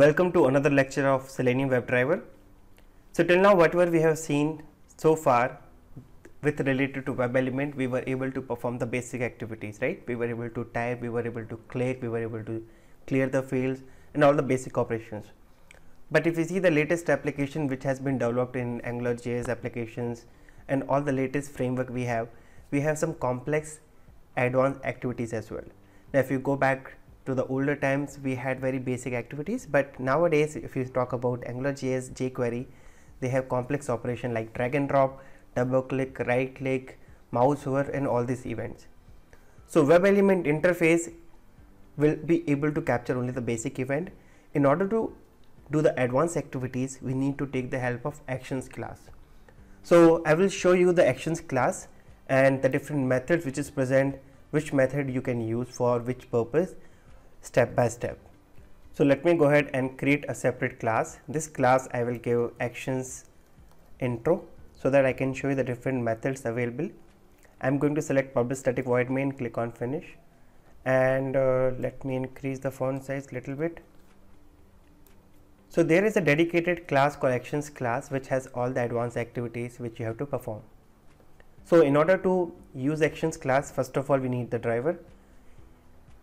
Welcome to another lecture of Selenium WebDriver. So till now whatever we have seen so far with related to web element we were able to perform the basic activities right we were able to type we were able to click we were able to clear the fields and all the basic operations. But if you see the latest application which has been developed in Angular JS applications and all the latest framework we have we have some complex add-on activities as well. Now if you go back to the older times we had very basic activities but nowadays if you talk about AngularJS, jQuery they have complex operation like drag and drop, double click, right click, mouse over and all these events. So web element interface will be able to capture only the basic event. In order to do the advanced activities we need to take the help of actions class. So I will show you the actions class and the different methods which is present which method you can use for which purpose step by step. So let me go ahead and create a separate class. This class I will give actions intro so that I can show you the different methods available. I'm going to select public static void main, click on finish and uh, let me increase the font size little bit. So there is a dedicated class called actions class which has all the advanced activities which you have to perform. So in order to use actions class, first of all, we need the driver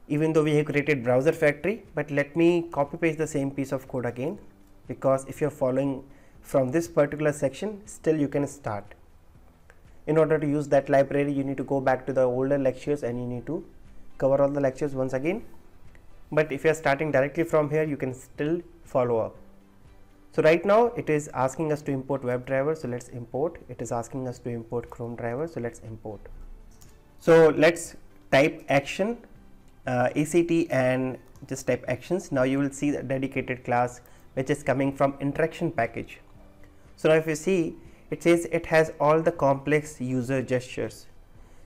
even though we have created browser factory but let me copy paste the same piece of code again because if you're following from this particular section still you can start in order to use that library you need to go back to the older lectures and you need to cover all the lectures once again but if you are starting directly from here you can still follow up so right now it is asking us to import WebDriver, so let's import. It is asking us to import Chrome driver, so let's import. So let's type action uh, ACT and just type actions. Now you will see the dedicated class which is coming from interaction package. So now if you see it says it has all the complex user gestures.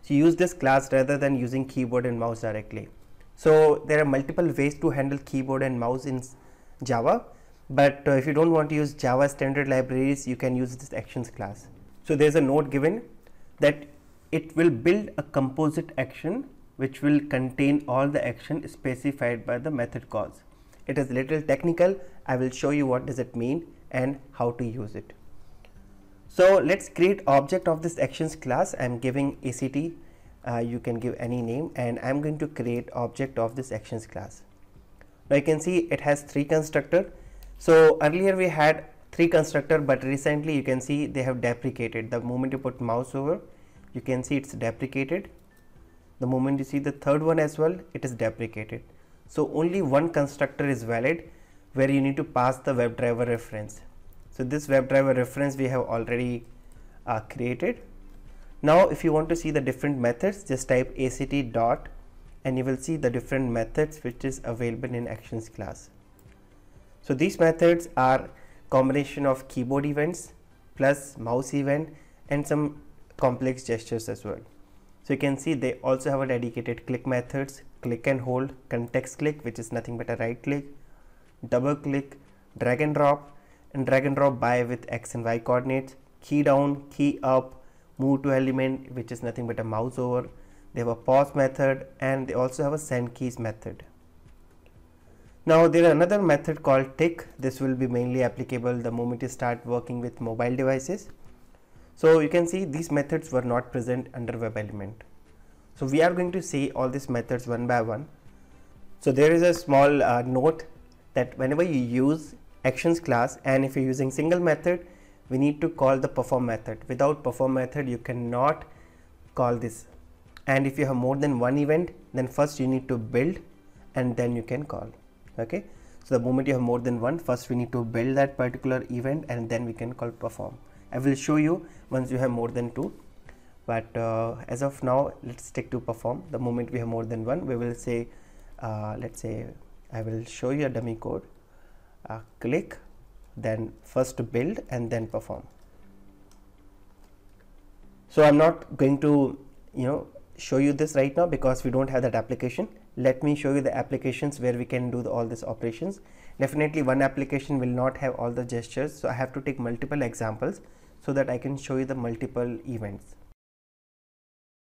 So use this class rather than using keyboard and mouse directly. So there are multiple ways to handle keyboard and mouse in Java. But uh, if you don't want to use Java standard libraries, you can use this actions class. So there's a note given that it will build a composite action which will contain all the action specified by the method calls. It is little technical. I will show you what does it mean and how to use it. So let's create object of this actions class. I'm giving ACT. Uh, you can give any name and I'm going to create object of this actions class. Now you can see it has three constructor. So earlier we had three constructor, but recently you can see they have deprecated the moment you put mouse over. You can see it's deprecated the moment you see the third one as well it is deprecated so only one constructor is valid where you need to pass the WebDriver reference so this WebDriver reference we have already uh, created now if you want to see the different methods just type act dot and you will see the different methods which is available in actions class so these methods are combination of keyboard events plus mouse event and some complex gestures as well so you can see they also have a dedicated click methods, click and hold, context click, which is nothing but a right click, double click, drag and drop, and drag and drop by with X and Y coordinates, key down, key up, move to element, which is nothing but a mouse over. They have a pause method and they also have a send keys method. Now there is another method called tick. This will be mainly applicable the moment you start working with mobile devices. So you can see these methods were not present under web element. So we are going to see all these methods one by one. So there is a small uh, note that whenever you use actions class and if you're using single method, we need to call the perform method. Without perform method, you cannot call this. And if you have more than one event, then first you need to build and then you can call. Okay. So the moment you have more than one, first we need to build that particular event and then we can call perform. I will show you once you have more than two but uh, as of now let's stick to perform the moment we have more than one we will say uh, let's say I will show you a dummy code uh, click then first build and then perform so I'm not going to you know show you this right now because we don't have that application let me show you the applications where we can do the, all these operations definitely one application will not have all the gestures so i have to take multiple examples so that i can show you the multiple events